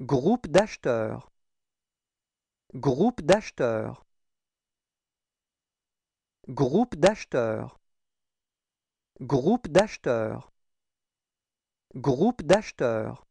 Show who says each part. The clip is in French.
Speaker 1: Groupe d'acheteurs. Groupe d'acheteurs. Groupe d'acheteurs. Groupe d'acheteurs. Groupe d'acheteurs.